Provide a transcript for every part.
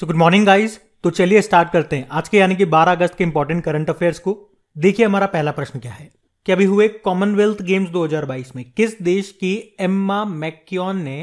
so good morning guys तो चलिए start करते हैं आज के यानी कि 12 अगस्त के इंपॉर्टेंट करंट अफेयर्स को देखिए हमारा पहला प्रश्न क्या है कि अभी हुए कॉमनवेल्थ गेम्स 2022 में किस देश की एम्मा मैक्योन ने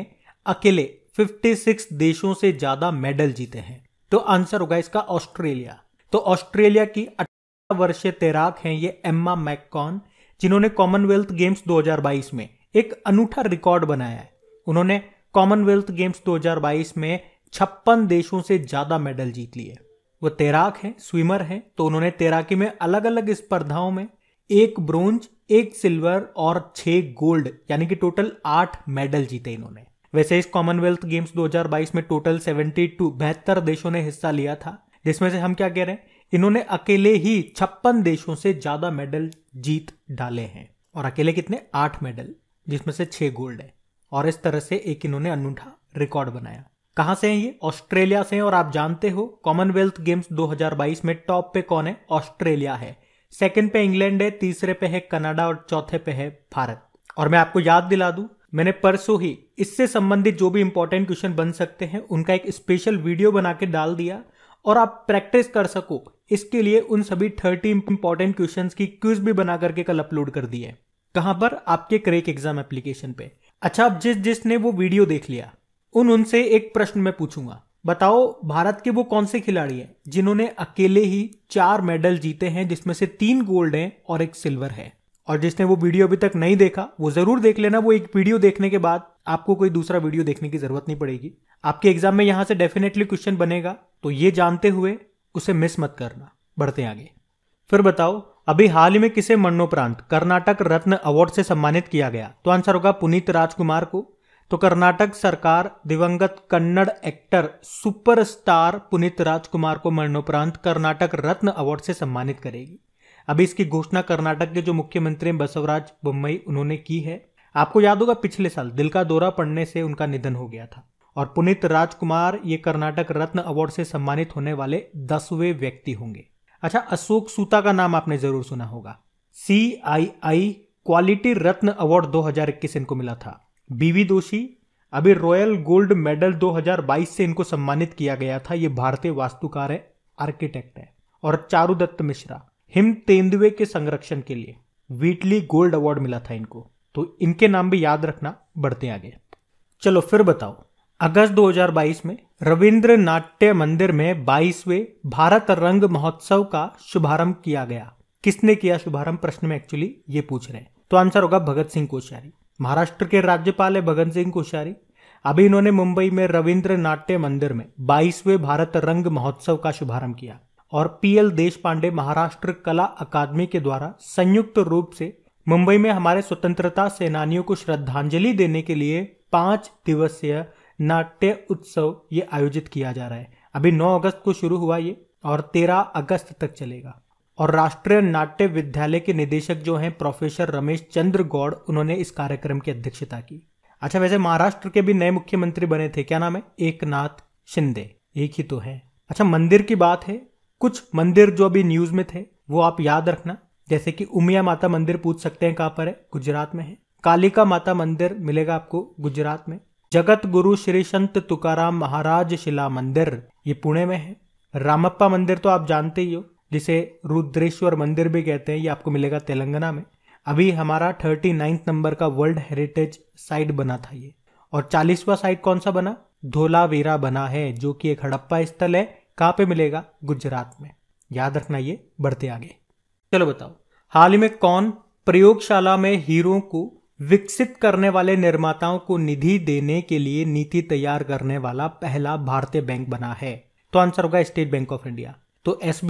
अकेले 56 देशों से ज्यादा मेडल जीते हैं तो आंसर होगा इसका ऑस्ट्रेलिया तो ऑस्ट्रेलिया की अठारह वर्षीय तैराक हैं ये एम्मा मैकॉन जिन्होंने कॉमनवेल्थ गेम्स 2022 में एक अनूठा रिकॉर्ड बनाया है उन्होंने कॉमनवेल्थ गेम्स 2022 में छप्पन देशों से ज्यादा मेडल जीत लिए वो तैराक हैं स्विमर हैं तो उन्होंने तैराकी में अलग अलग स्पर्धाओं में एक ब्रोंज एक सिल्वर और छह गोल्ड यानी कि टोटल आठ मेडल जीते इन्होंने वैसे इस कॉमनवेल्थ गेम्स 2022 में टोटल 72 बेहतर देशों ने हिस्सा लिया था जिसमें से हम क्या कह रहे हैं इन्होंने अकेले ही छप्पन देशों से ज्यादा मेडल जीत डाले हैं और अकेले कितने आठ मेडल जिसमें से छह गोल्ड है और इस तरह से एक इन्होंने अनूठा रिकॉर्ड बनाया कहां से हैं ये ऑस्ट्रेलिया से हैं और आप जानते हो कॉमनवेल्थ गेम्स 2022 में टॉप पे कौन है ऑस्ट्रेलिया है सेकंड पे इंग्लैंड है तीसरे पे है कनाडा और चौथे पे है भारत और मैं आपको याद दिला दूं मैंने परसों ही इससे संबंधित जो भी इंपॉर्टेंट क्वेश्चन बन सकते हैं उनका एक स्पेशल वीडियो बना के डाल दिया और आप प्रैक्टिस कर सको इसके लिए उन सभी थर्टी इंपॉर्टेंट क्वेश्चन की क्यूज भी बना करके कल अपलोड कर दिए कहां पर आपके क्रेक एग्जाम एप्लीकेशन पे अच्छा अब जिस जिसने वो वीडियो देख लिया उन उनसे एक प्रश्न मैं पूछूंगा बताओ भारत के वो कौन से खिलाड़ी हैं जिन्होंने अकेले ही चार मेडल जीते हैं जिसमें से तीन गोल्ड हैं और एक सिल्वर है और जिसने वो वीडियो अभी तक नहीं देखा वो जरूर देख लेना वो एक वीडियो देखने के बाद आपको कोई दूसरा वीडियो देखने की जरूरत नहीं पड़ेगी आपके एग्जाम में यहां से डेफिनेटली क्वेश्चन बनेगा तो ये जानते हुए उसे मिस मत करना बढ़ते आगे फिर बताओ अभी हाल ही में किसे मरणोपरांत कर्नाटक रत्न अवार्ड से सम्मानित किया गया तो आंसर होगा पुनीत राजकुमार को तो कर्नाटक सरकार दिवंगत कन्नड़ एक्टर सुपरस्टार पुनीत राजकुमार को मरणोपरांत कर्नाटक रत्न अवार्ड से सम्मानित करेगी अभी इसकी घोषणा कर्नाटक के जो मुख्यमंत्री बसवराज बुम्बई उन्होंने की है आपको याद होगा पिछले साल दिल का दौरा पड़ने से उनका निधन हो गया था और पुनित राजकुमार ये कर्नाटक रत्न अवार्ड से सम्मानित होने वाले दसवें व्यक्ति होंगे अच्छा अशोक सूता का नाम आपने जरूर सुना होगा सी आई आई क्वालिटी रत्न अवार्ड 2021 इनको मिला था बीवी दोषी अभी रॉयल गोल्ड मेडल 2022 से इनको सम्मानित किया गया था ये भारतीय वास्तुकार है आर्किटेक्ट है और चारू दत्त मिश्रा हिम तेंदुए के संरक्षण के लिए वीटली गोल्ड अवार्ड मिला था इनको तो इनके नाम भी याद रखना बढ़ते आगे चलो फिर बताओ अगस्त 2022 में रविंद्र नाट्य मंदिर में 22वें भारत रंग महोत्सव का शुभारंभ किया गया किसने किया शुभारंभ प्रश्न में एक्चुअली ये पूछ रहे हैं तो आंसर होगा भगत सिंह कोश्यारी महाराष्ट्र के राज्यपाल है भगत सिंह कोश्यारी अभी इन्होंने मुंबई में रविंद्र नाट्य मंदिर में 22वें भारत रंग महोत्सव का शुभारंभ किया और पीएल देश पांडे महाराष्ट्र कला अकादमी के द्वारा संयुक्त रूप से मुंबई में हमारे स्वतंत्रता सेनानियों को श्रद्धांजलि देने के लिए पांच दिवसीय नाट्य उत्सव ये आयोजित किया जा रहा है अभी 9 अगस्त को शुरू हुआ ये और 13 अगस्त तक चलेगा और राष्ट्रीय नाट्य विद्यालय के निदेशक जो हैं प्रोफेसर रमेश चंद्र गौड़ उन्होंने इस कार्यक्रम की अध्यक्षता की अच्छा वैसे महाराष्ट्र के भी नए मुख्यमंत्री बने थे क्या नाम है नाथ शिंदे एक ही तो है अच्छा मंदिर की बात है कुछ मंदिर जो अभी न्यूज में थे वो आप याद रखना जैसे कि उमिया माता मंदिर पूछ सकते हैं कहाँ पर है गुजरात में है कालिका माता मंदिर मिलेगा आपको गुजरात में जगत गुरु श्री संत तुकाराम महाराज शिला मंदिर ये पुणे में है रामप्पा मंदिर तो आप जानते ही हो जिसे रुद्रेश्वर मंदिर भी कहते हैं ये आपको मिलेगा तेलंगाना में अभी हमारा थर्टी नाइन्थ नंबर का वर्ल्ड हेरिटेज साइट बना था ये और चालीसवा साइट कौन सा बना धोलावीरा बना है जो कि एक हड़प्पा स्थल है कहाँ पे मिलेगा गुजरात में याद रखना ये बढ़ते आगे चलो बताओ हाल ही में कौन प्रयोगशाला में हीरो को विकसित करने वाले निर्माताओं को निधि देने के लिए नीति तैयार करने वाला पहला भारतीय बैंक बना है तो आंसर होगा स्टेट बैंक ऑफ इंडिया तो एस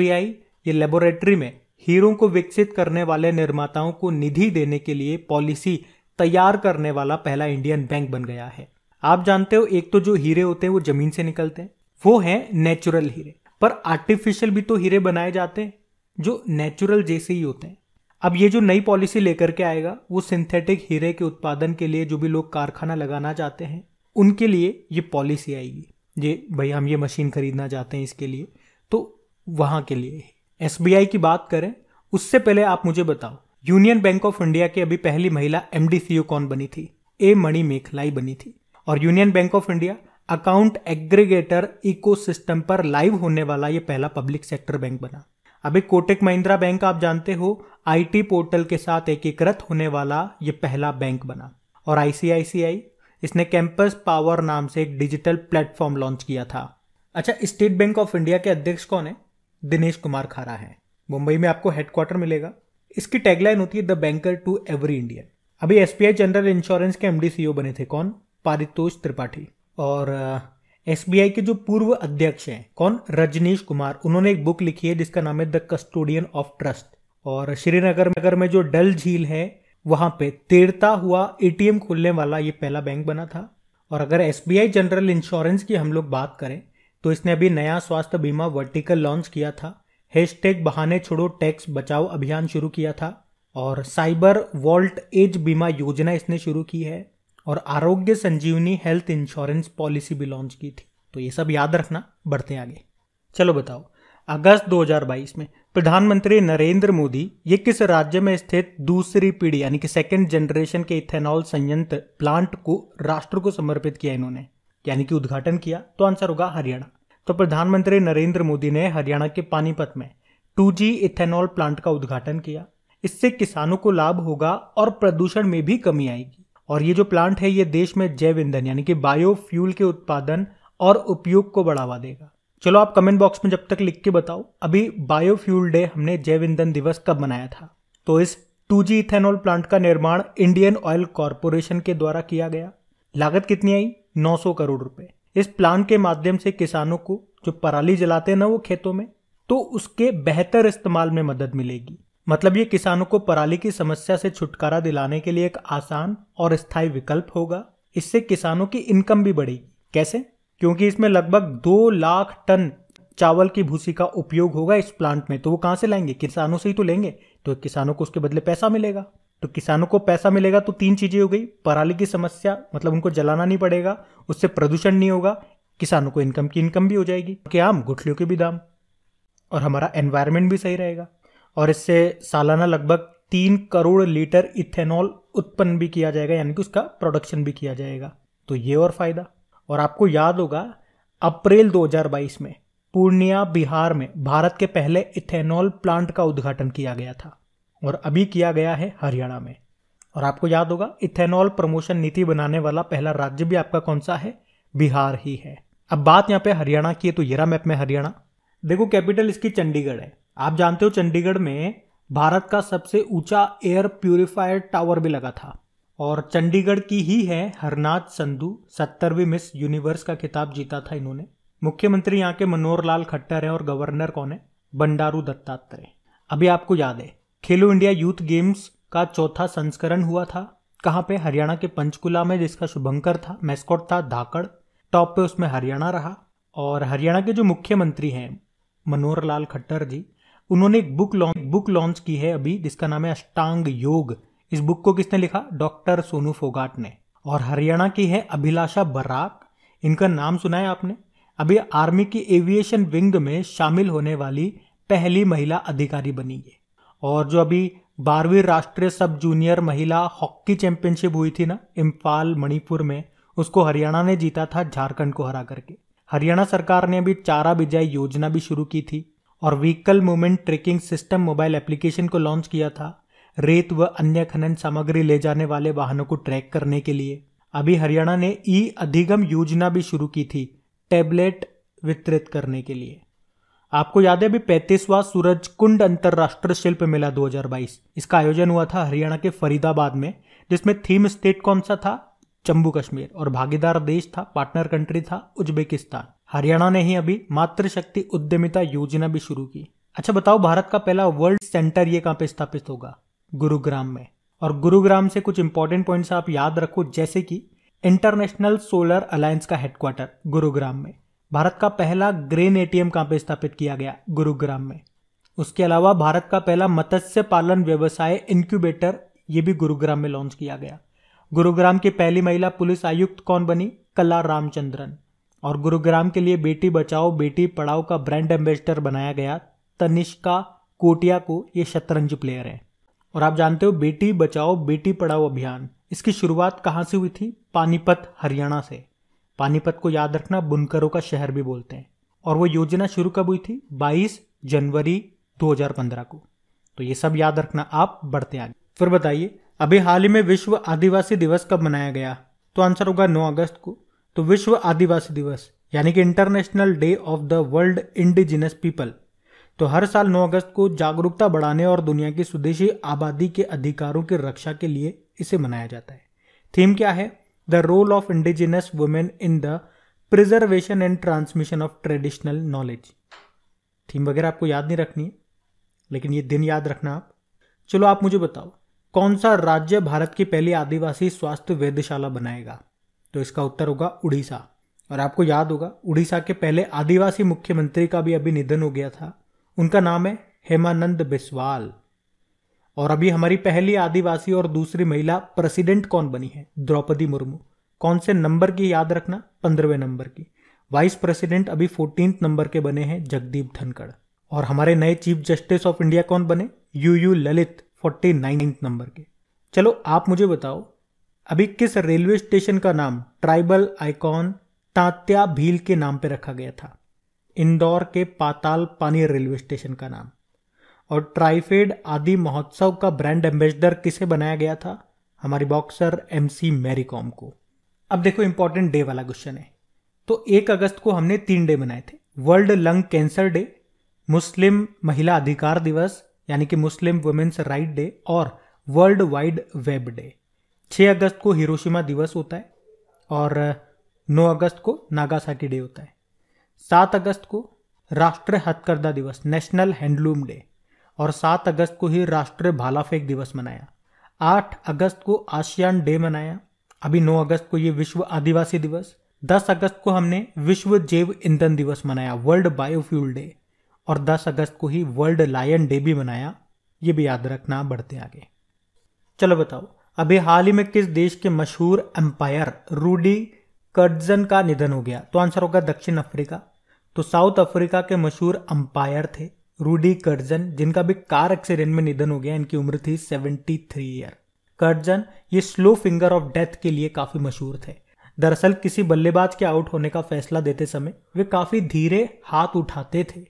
ये लेबोरेटरी में हीरों को विकसित करने वाले निर्माताओं को निधि देने के लिए पॉलिसी तैयार करने वाला पहला इंडियन बैंक बन गया है आप जानते हो एक तो जो हीरे होते हैं वो जमीन से निकलते हैं वो है नेचुरल हीरे पर आर्टिफिशियल भी तो हीरे बनाए जाते हैं जो नेचुरल जैसे ही होते हैं अब ये जो नई पॉलिसी लेकर के आएगा वो सिंथेटिक हीरे के उत्पादन के लिए जो भी लोग कारखाना लगाना चाहते हैं उनके लिए ये पॉलिसी आएगी ये भाई हम ये मशीन खरीदना चाहते हैं इसके लिए तो वहां के लिए एस की बात करें उससे पहले आप मुझे बताओ यूनियन बैंक ऑफ इंडिया की अभी पहली महिला एम कौन बनी थी ए मणि मेखलाई बनी थी और Union Bank of India account aggregator ecosystem पर लाइव होने वाला यह पहला पब्लिक सेक्टर बैंक बना अभी कोटेक महिंद्रा बैंक आप जानते हो आईटी पोर्टल के साथ एकीकृत होने वाला ये पहला बैंक बना और आईसीआईसीआई इसने कैंपस पावर नाम से एक डिजिटल प्लेटफॉर्म लॉन्च किया था अच्छा स्टेट बैंक ऑफ इंडिया के अध्यक्ष कौन है दिनेश कुमार खारा है मुंबई में आपको हेडक्वार्टर मिलेगा इसकी टैगलाइन होती है the banker to every Indian अभी एस जनरल इंश्योरेंस के एम e बने थे कौन पारितोष त्रिपाठी और एस uh, के जो पूर्व अध्यक्ष हैं कौन रजनीश कुमार उन्होंने एक बुक लिखी है जिसका नाम है द कस्टोडियन ऑफ ट्रस्ट और श्रीनगर नगर में जो डल झील है वहां पे तेरता हुआ एटीएम खोलने वाला ये पहला बैंक बना था और अगर एस जनरल इंश्योरेंस की हम लोग बात करें तो इसने अभी नया स्वास्थ्य बीमा वर्टिकल लॉन्च किया था हैशटैग बहाने छोड़ो टैक्स बचाओ अभियान शुरू किया था और साइबर वॉल्ट एज बीमा योजना इसने शुरू की है और Arogya Sanjeevani health insurance policy भी लॉन्च की थी तो ये सब याद रखना बढ़ते आगे चलो बताओ अगस्त 2022 में प्रधानमंत्री नरेंद्र मोदी ये किस राज्य में स्थित दूसरी पीढ़ी यानी कि सेकेंड जनरेशन के इथेनॉल संयंत्र प्लांट को राष्ट्र को समर्पित किया इन्होंने यानी कि उद्घाटन किया तो आंसर होगा हरियाणा तो प्रधानमंत्री नरेंद्र मोदी ने हरियाणा के पानीपत में 2G इथेनॉल प्लांट का उद्घाटन किया इससे किसानों को लाभ होगा और प्रदूषण में भी कमी आएगी और ये जो प्लांट है ये देश में जैव ईंधन यानी कि बायोफ्यूल के उत्पादन और उपयोग को बढ़ावा देगा चलो आप कमेंट बॉक्स में जब तक लिख के बताओ अभी बायोफ्यूल डे हमने जैव ईंधन दिवस कब मनाया था तो इस 2G इथेनॉल प्लांट का निर्माण इंडियन ऑयल कॉरपोरेशन के द्वारा किया गया लागत कितनी आई 900 करोड़ रुपए इस प्लान के माध्यम से किसानों को जो पराली जलाते हैं ना वो खेतों में तो उसके बेहतर इस्तेमाल में मदद मिलेगी मतलब ये किसानों को पराली की समस्या से छुटकारा दिलाने के लिए एक आसान और स्थायी विकल्प होगा इससे किसानों की इनकम भी बढ़ेगी कैसे क्योंकि इसमें लगभग दो लाख टन चावल की भूसी का उपयोग होगा इस प्लांट में तो वो कहां से लाएंगे किसानों से ही तो लेंगे तो किसानों को उसके बदले पैसा मिलेगा तो किसानों को पैसा मिलेगा तो तीन चीज़ें हो गई पराली की समस्या मतलब उनको जलाना नहीं पड़ेगा उससे प्रदूषण नहीं होगा किसानों को इनकम की इनकम भी हो जाएगी के आम गुठलियों के भी दाम और हमारा एनवायरमेंट भी सही रहेगा और इससे सालाना लगभग तीन करोड़ लीटर इथेनॉल उत्पन्न भी किया जाएगा यानी कि उसका प्रोडक्शन भी किया जाएगा तो ये और फायदा और आपको याद होगा अप्रैल 2022 में पूर्णिया बिहार में भारत के पहले इथेनॉल प्लांट का उद्घाटन किया गया था और अभी किया गया है हरियाणा में और आपको याद होगा इथेनॉल प्रमोशन नीति बनाने वाला पहला राज्य भी आपका कौन सा है बिहार ही है अब बात यहाँ पे हरियाणा की है तो येरा मैप में हरियाणा देखो कैपिटल इसकी चंडीगढ़ है आप जानते हो चंडीगढ़ में भारत का सबसे ऊंचा एयर प्यूरिफायर टावर भी लगा था और चंडीगढ़ की ही है हरनाथ संधु सत्तरवीं मिस यूनिवर्स का खिताब जीता था इन्होंने मुख्यमंत्री यहाँ के मनोहर लाल खट्टर है और गवर्नर कौन है बंडारू दत्तात्रेय अभी आपको याद है खेलो इंडिया यूथ गेम्स का चौथा संस्करण हुआ था कहाँ पे हरियाणा के पंचकुला में जिसका शुभंकर था मैस्कॉट था धाकड़ टॉप पे उसमें हरियाणा रहा और हरियाणा के जो मुख्यमंत्री हैं मनोहर लाल खट्टर जी उन्होंने एक बुक लॉन्च बुक लॉन्च की है अभी जिसका नाम है अष्टांग योग इस बुक को किसने लिखा डॉक्टर सोनू फोगाट ने और हरियाणा की है अभिलाषा बराक इनका नाम सुना है आपने अभी आर्मी की एविएशन विंग में शामिल होने वाली पहली महिला अधिकारी बनी है और जो अभी बारहवीं राष्ट्रीय सब जूनियर महिला हॉकी चैंपियनशिप हुई थी ना इम्फाल मणिपुर में उसको हरियाणा ने जीता था झारखंड को हरा करके हरियाणा सरकार ने अभी चारा बिजाई योजना भी शुरू की थी और vehicle movement tracking system mobile application को लॉन्च किया था रेत व अन्य खनन सामग्री ले जाने वाले वाहनों को ट्रैक करने के लिए अभी हरियाणा ने ई अधिगम योजना भी शुरू की थी टैबलेट वितरित करने के लिए आपको याद है अभी पैंतीसवा सूरज कुंड अंतर्राष्ट्रीय शिल्प मेला 2022 इसका आयोजन हुआ था हरियाणा के फरीदाबाद में जिसमें थीम स्टेट कौन सा था जम्मू कश्मीर और भागीदार देश था पार्टनर कंट्री था उज्बेकिस्तान हरियाणा ने ही अभी मातृशक्ति उद्यमिता योजना भी शुरू की अच्छा बताओ भारत का पहला वर्ल्ड सेंटर ये कहाँ पे स्थापित होगा गुरुग्राम में और गुरुग्राम से कुछ इंपॉर्टेंट पॉइंट्स आप याद रखो जैसे कि इंटरनेशनल सोलर अलायंस का हेडक्वार्टर गुरुग्राम में भारत का पहला ग्रेन एटीएम कहाँ पे स्थापित किया गया गुरुग्राम में उसके अलावा भारत का पहला मत्स्य पालन व्यवसाय इंक्यूबेटर ये भी गुरुग्राम में लॉन्च किया गया गुरुग्राम की पहली महिला पुलिस आयुक्त कौन बनी कला रामचंद्रन और गुरुग्राम के लिए बेटी बचाओ बेटी पढ़ाओ का ब्रांड एम्बेसडर बनाया गया तनिष्का कोटिया को ये शतरंज प्लेयर है और आप जानते हो बेटी बचाओ बेटी पढ़ाओ अभियान इसकी शुरुआत कहाँ से हुई थी पानीपत हरियाणा से पानीपत को याद रखना बुनकरों का शहर भी बोलते हैं और वो योजना शुरू कब हुई थी 22 जनवरी 2015 को तो ये सब याद रखना आप बढ़ते आगे फिर बताइए अभी हाल ही में विश्व आदिवासी दिवस कब मनाया गया तो आंसर होगा 9 अगस्त को तो विश्व आदिवासी दिवस यानी कि international day of the world indigenous people तो हर साल 9 अगस्त को जागरूकता बढ़ाने और दुनिया की स्वदेशी आबादी के अधिकारों की रक्षा के लिए इसे मनाया जाता है थीम क्या है the role of indigenous women in the preservation and transmission of traditional knowledge theme वगैरह आपको याद नहीं रखनी है लेकिन ये दिन याद रखना आप चलो आप मुझे बताओ कौन सा राज्य भारत की पहली आदिवासी स्वास्थ्य वेधशाला बनाएगा तो इसका उत्तर होगा उड़ीसा और आपको याद होगा उड़ीसा के पहले आदिवासी मुख्यमंत्री का भी अभी निधन हो गया था उनका नाम है हेमानंद बिस्वाल और अभी हमारी पहली आदिवासी और दूसरी महिला प्रेसिडेंट कौन बनी है द्रौपदी मुर्मू कौन से नंबर की याद रखना पंद्रहवें नंबर की वाइस प्रेसिडेंट अभी फोर्टीन नंबर के बने हैं जगदीप धनखड़ और हमारे नए चीफ जस्टिस ऑफ इंडिया कौन बने U U Lalit forty nine number के चलो आप मुझे बताओ अभी किस रेलवे स्टेशन का नाम ट्राइबल आइकॉन तात्या भील के नाम पर रखा गया था इंदौर के पाताल पानी रेलवे स्टेशन का नाम और ट्राइफेड आदि महोत्सव का ब्रांड एम्बेसडर किसे बनाया गया था हमारी बॉक्सर एम सी कॉम को अब देखो इंपॉर्टेंट डे वाला क्वेश्चन है तो एक अगस्त को हमने तीन डे मनाए थे वर्ल्ड लंग कैंसर डे मुस्लिम महिला अधिकार दिवस यानी कि मुस्लिम वुमेन्स राइट डे और वर्ल्ड वाइड वेब डे 6 अगस्त को हिरोशिमा दिवस होता है और 9 अगस्त को नागासाकी डे होता है 7 अगस्त को राष्ट्रीय हथकरदा दिवस नेशनल हैंडलूम डे और 7 अगस्त को ही राष्ट्रीय भाला फेंक दिवस मनाया 8 अगस्त को आसियान डे मनाया अभी 9 अगस्त को ये विश्व आदिवासी दिवस 10 अगस्त को हमने विश्व जैव ईंधन दिवस मनाया वर्ल्ड बायोफ्यूल डे और 10 अगस्त को ही वर्ल्ड लायन डे भी मनाया ये भी याद रखना बढ़ते आगे चलो बताओ अभी हाल ही में किस देश के मशहूर एम्पायर रूडी कर्जन का निधन हो गया तो आंसर होगा दक्षिण अफ्रीका तो साउथ अफ्रीका के मशहूर अंपायर थे रूडी कर्जन जिनका भी कार एक्सीडेंट में निधन हो गया इनकी उम्र थी 73 ईयर कर्जन ये स्लो फिंगर ऑफ डेथ के लिए काफी मशहूर थे दरअसल किसी बल्लेबाज के आउट होने का फैसला देते समय वे काफी धीरे हाथ उठाते थे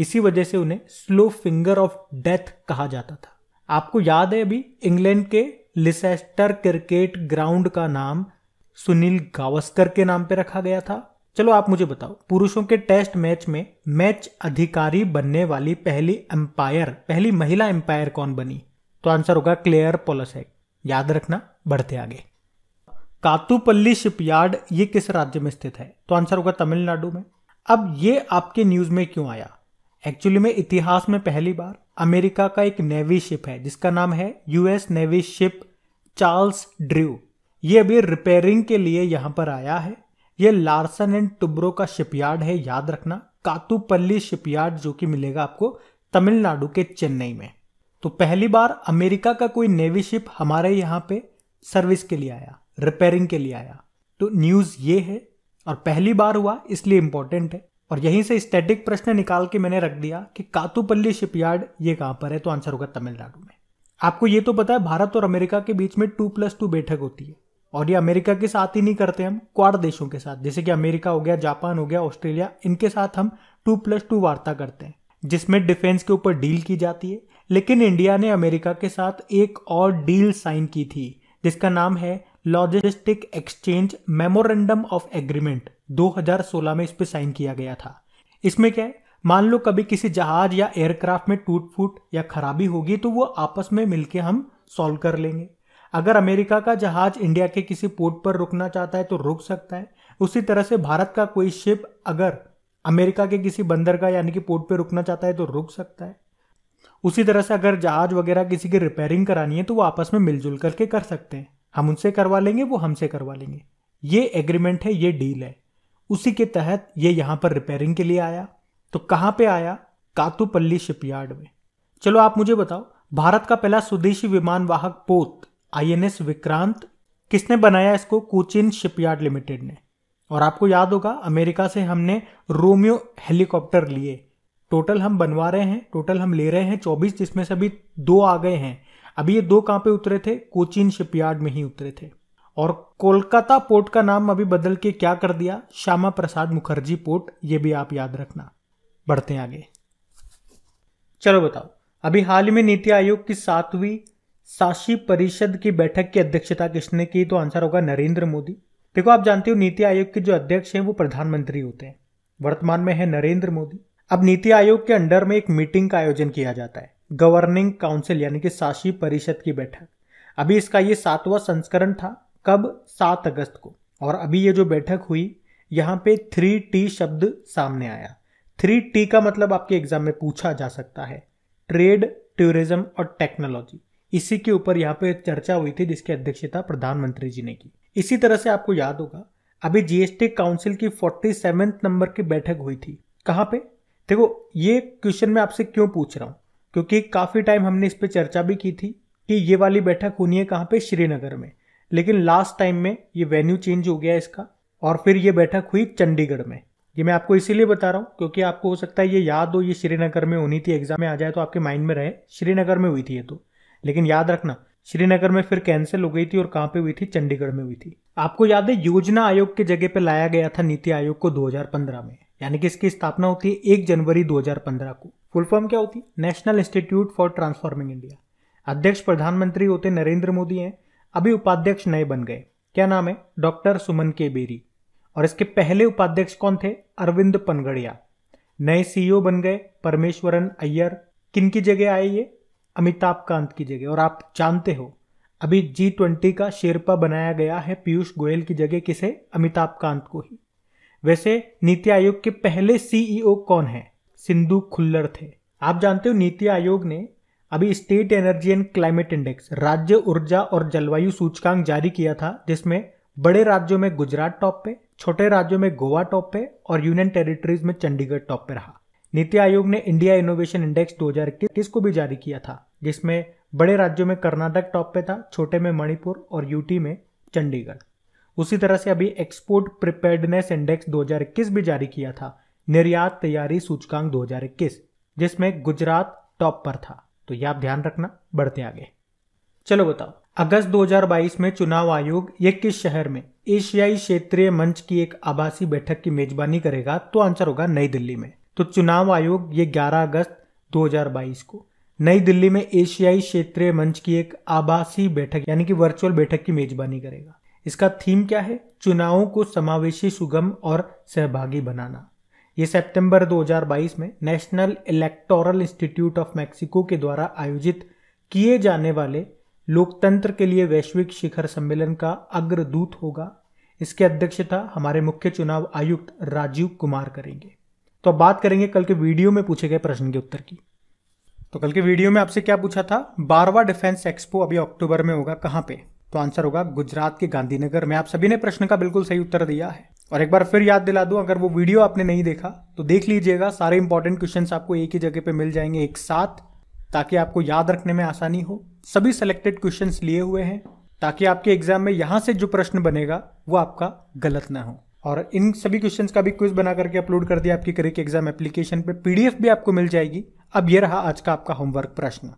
इसी वजह से उन्हें स्लो फिंगर ऑफ डेथ कहा जाता था आपको याद है अभी इंग्लैंड के लिसेस्टर क्रिकेट ग्राउंड का नाम सुनील गावस्कर के नाम पर रखा गया था चलो आप मुझे बताओ पुरुषों के टेस्ट मैच में मैच अधिकारी बनने वाली पहली एम्पायर पहली महिला एम्पायर कौन बनी तो आंसर होगा क्लेयर पोलसेक याद रखना बढ़ते आगे कातुपल्ली शिपयार्ड ये किस राज्य में स्थित है तो आंसर होगा तमिलनाडु में अब ये आपके न्यूज में क्यों आया एक्चुअली में इतिहास में पहली बार अमेरिका का एक नेवी शिप है जिसका नाम है US navy ship Charles Drew ये अभी रिपेयरिंग के लिए यहां पर आया है ये लार्सन एंड टुब्रो का शिपयार्ड है याद रखना कातुपल्ली शिपयार्ड जो कि मिलेगा आपको तमिलनाडु के चेन्नई में तो पहली बार अमेरिका का कोई नेवी शिप हमारे यहाँ पे सर्विस के लिए आया रिपेयरिंग के लिए आया तो न्यूज़ ये है और पहली बार हुआ इसलिए इंपॉर्टेंट है और यहीं से स्टैटिक प्रश्न निकाल के मैंने रख दिया कि कातुपल्ली शिपयार्ड ये कहां पर है तो आंसर होगा तमिलनाडु में आपको ये तो पता है भारत और अमेरिका के बीच में टू प्लस टू बैठक होती है और ये अमेरिका के साथ ही नहीं करते हम क्वाड देशों के साथ जैसे कि अमेरिका हो गया जापान हो गया ऑस्ट्रेलिया इनके साथ हम टू प्लस टू वार्ता करते हैं जिसमें डिफेंस के ऊपर डील की जाती है लेकिन इंडिया ने अमेरिका के साथ एक और डील साइन की थी जिसका नाम है logistic exchange memorandum of agreement 2016 में इस पर साइन किया गया था इसमें क्या है मान लो कभी किसी जहाज या एयरक्राफ्ट में टूट फूट या खराबी होगी तो वो आपस में मिलकर हम सॉल्व कर लेंगे अगर अमेरिका का जहाज इंडिया के किसी पोर्ट पर रुकना चाहता है तो रुक सकता है उसी तरह से भारत का कोई शिप अगर अमेरिका के किसी बंदरगाह यानी कि पोर्ट पर रुकना चाहता है तो रुक सकता है उसी तरह से अगर जहाज वगैरह किसी की रिपेयरिंग करानी है तो वो आपस में मिलजुल करके कर सकते हैं हम उनसे करवा लेंगे वो हमसे करवा लेंगे ये एग्रीमेंट है ये डील है उसी के तहत ये यहाँ पर रिपेयरिंग के लिए आया तो कहाँ पे आया कातुपल्ली शिपयार्ड में चलो आप मुझे बताओ भारत का पहला स्वदेशी विमान वाहक पोत आईएनएस विक्रांत किसने बनाया इसको कोचिन शिपयार्ड लिमिटेड ने और आपको याद होगा अमेरिका से हमने रोमियो हेलीकॉप्टर लिए टोटल हम बनवा रहे हैं टोटल हम ले रहे हैं चौबीस जिसमें से अभी दो आ गए हैं अभी ये दो कहां पे उतरे थे कोचिन शिपयार्ड में ही उतरे थे और कोलकाता पोर्ट का नाम अभी बदल के क्या कर दिया श्यामा प्रसाद मुखर्जी पोर्ट ये भी आप याद रखना बढ़ते हैं आगे चलो बताओ अभी हाल ही में नीति आयोग की सातवीं शासी परिषद की बैठक की अध्यक्षता किसने की तो आंसर होगा नरेंद्र मोदी देखो आप जानते हो नीति आयोग के जो अध्यक्ष हैं वो प्रधानमंत्री होते हैं वर्तमान में है नरेंद्र मोदी अब नीति आयोग के अंडर में एक मीटिंग का आयोजन किया जाता है गवर्निंग काउंसिल यानी कि शासी परिषद की बैठक अभी इसका ये सातवां संस्करण था कब सात अगस्त को और अभी ये जो बैठक हुई यहाँ पे थ्री टी शब्द सामने आया थ्री टी का मतलब आपके एग्जाम में पूछा जा सकता है ट्रेड टूरिज्म और टेक्नोलॉजी इसी के ऊपर यहाँ पे चर्चा हुई थी जिसकी अध्यक्षता प्रधानमंत्री जी ने की इसी तरह से आपको याद होगा अभी जीएसटी काउंसिल की फोर्टी नंबर की बैठक हुई थी कहाँ पे देखो ये क्वेश्चन मैं आपसे क्यों पूछ रहा हूँ क्योंकि काफ़ी टाइम हमने इस पर चर्चा भी की थी कि ये वाली बैठक होनी है कहाँ पे श्रीनगर में लेकिन लास्ट टाइम में ये वेन्यू चेंज हो गया इसका और फिर ये बैठक हुई चंडीगढ़ में ये मैं आपको इसीलिए बता रहा हूँ क्योंकि आपको हो सकता है ये याद हो ये श्रीनगर में होनी थी एग्जाम में आ जाए तो आपके माइंड में रहे श्रीनगर में हुई थी ये तो लेकिन याद रखना श्रीनगर में फिर कैंसिल हो गई थी और कहाँ पे हुई थी चंडीगढ़ में हुई थी आपको याद है योजना आयोग के जगह पे लाया गया था नीति आयोग को 2015 में यानी कि इसकी स्थापना होती है एक जनवरी 2015 को फुल फॉर्म क्या होती है National Institute for Transforming India अध्यक्ष प्रधानमंत्री होते नरेंद्र मोदी हैं अभी उपाध्यक्ष नए बन गए क्या नाम है डॉक्टर सुमन के बेरी और इसके पहले उपाध्यक्ष कौन थे अरविंद पनगड़िया नए सीईओ e बन गए परमेश्वरन अय्यर किन की जगह आए ये अमिताभ कांत की जगह और आप जानते हो अभी जी ट्वेंटी का शेरपा बनाया गया है पीयूष गोयल की जगह किसे अमिताभ कांत को ही वैसे नीति आयोग के पहले सीईओ e कौन है सिंधु खुल्लर थे आप जानते हो नीति आयोग ने अभी state energy and climate index राज्य ऊर्जा और जलवायु सूचकांक जारी किया था जिसमें बड़े राज्यों में गुजरात टॉप पे छोटे राज्यों में गोवा टॉप पे और यूनियन टेरिटरीज में चंडीगढ़ टॉप पे रहा नीति आयोग ने इंडिया इनोवेशन इंडेक्स दो को भी जारी किया था जिसमें बड़े राज्यों में कर्नाटक टॉप पे था छोटे में मणिपुर और यूटी में चंडीगढ़ उसी तरह से अभी एक्सपोर्ट प्रिपेयर्डनेस इंडेक्स 2021 भी जारी किया था निर्यात तैयारी सूचकांक 2021 जिसमें गुजरात टॉप पर था तो यह आप ध्यान रखना बढ़ते आगे चलो बताओ अगस्त 2022 में चुनाव आयोग ये किस शहर में एशियाई क्षेत्रीय मंच की एक आभासी बैठक की मेजबानी करेगा तो आंसर होगा नई दिल्ली में तो चुनाव आयोग ये 11 अगस्त 2022 को नई दिल्ली में एशियाई क्षेत्रीय मंच की एक आभासी बैठक यानी कि वर्चुअल बैठक की मेजबानी करेगा इसका थीम क्या है चुनावों को समावेशी सुगम और सहभागी बनाना ये सितंबर 2022 में National Electoral Institute of Mexico के द्वारा आयोजित किए जाने वाले लोकतंत्र के लिए वैश्विक शिखर सम्मेलन का अग्रदूत होगा इसकी अध्यक्षता हमारे मुख्य चुनाव आयुक्त राजीव कुमार करेंगे तो अब बात करेंगे कल के वीडियो में पूछे गए प्रश्न के उत्तर की तो कल के वीडियो में आपसे क्या पूछा था बारवा डिफेंस एक्सपो अभी अक्टूबर में होगा कहां पे तो आंसर होगा गुजरात के गांधीनगर में आप सभी ने प्रश्न का बिल्कुल सही उत्तर दिया है और एक बार फिर याद दिला दूं अगर वो वीडियो आपने नहीं देखा तो देख लीजिएगा सारे इंपॉर्टेंट क्वेश्चन आपको एक ही जगह पे मिल जाएंगे एक साथ ताकि आपको याद रखने में आसानी हो सभी सिलेक्टेड क्वेश्चन लिए हुए हैं ताकि आपके एग्जाम में यहां से जो प्रश्न बनेगा वो आपका गलत ना हो और इन सभी क्वेश्चंस का भी क्विज बना करके अपलोड कर दिया आपकी करिक एग्जाम एप्लीकेशन पे पीडीएफ भी आपको मिल जाएगी अब ये रहा आज का आपका होमवर्क प्रश्न